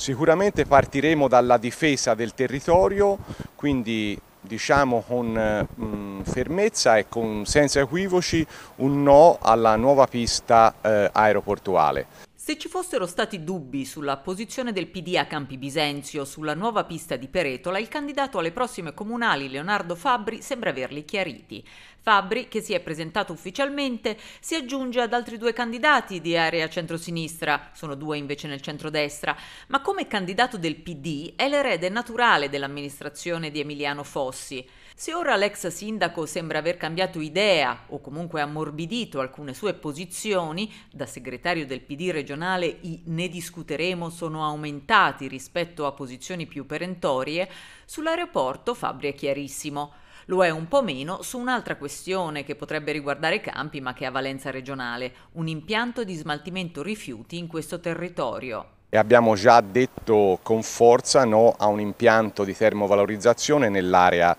Sicuramente partiremo dalla difesa del territorio, quindi diciamo con eh, mh, fermezza e con, senza equivoci un no alla nuova pista eh, aeroportuale. Se ci fossero stati dubbi sulla posizione del PD a Campi Bisenzio sulla nuova pista di Peretola, il candidato alle prossime comunali Leonardo Fabbri sembra averli chiariti. Fabbri, che si è presentato ufficialmente, si aggiunge ad altri due candidati di area centrosinistra, sono due invece nel centrodestra, ma come candidato del PD è l'erede naturale dell'amministrazione di Emiliano Fossi. Se ora l'ex sindaco sembra aver cambiato idea o comunque ammorbidito alcune sue posizioni, da segretario del PD regionale i ne discuteremo sono aumentati rispetto a posizioni più perentorie, sull'aeroporto Fabri è chiarissimo lo è un po' meno su un'altra questione che potrebbe riguardare Campi ma che ha valenza regionale, un impianto di smaltimento rifiuti in questo territorio. E abbiamo già detto con forza no a un impianto di termovalorizzazione nell'area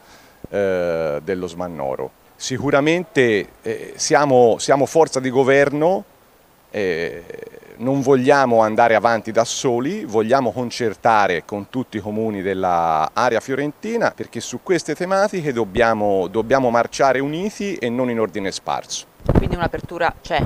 eh, dello Smannoro. Sicuramente eh, siamo, siamo, forza di governo, eh, non vogliamo andare avanti da soli, vogliamo concertare con tutti i comuni dell'area fiorentina perché su queste tematiche dobbiamo, dobbiamo marciare uniti e non in ordine sparso. Quindi un'apertura c'è?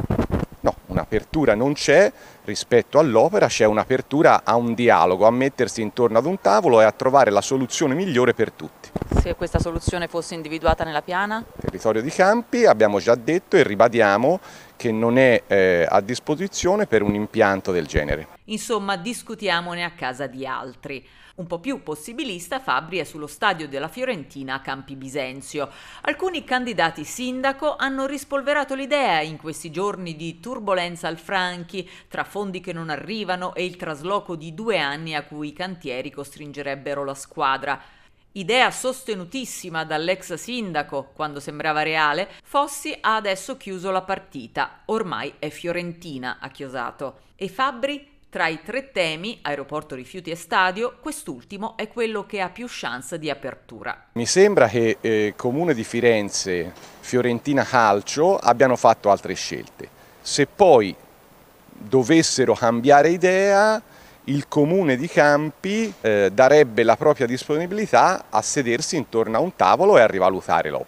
No, un'apertura non c'è, rispetto all'opera c'è un'apertura a un dialogo, a mettersi intorno ad un tavolo e a trovare la soluzione migliore per tutti. Se questa soluzione fosse individuata nella piana? Territorio di Campi abbiamo già detto e ribadiamo che non è eh, a disposizione per un impianto del genere. Insomma, discutiamone a casa di altri. Un po' più possibilista Fabri è sullo stadio della Fiorentina a Campi Bisenzio. Alcuni candidati sindaco hanno rispolverato l'idea in questi giorni di turbolenza al Franchi tra fondi che non arrivano e il trasloco di due anni a cui i cantieri costringerebbero la squadra. Idea sostenutissima dall'ex sindaco, quando sembrava reale, Fossi ha adesso chiuso la partita, ormai è fiorentina, ha chiosato. E Fabbri? Tra i tre temi, aeroporto, rifiuti e stadio, quest'ultimo è quello che ha più chance di apertura. Mi sembra che eh, Comune di Firenze, Fiorentina Calcio abbiano fatto altre scelte. Se poi dovessero cambiare idea, il comune di Campi eh, darebbe la propria disponibilità a sedersi intorno a un tavolo e a rivalutare l'opera.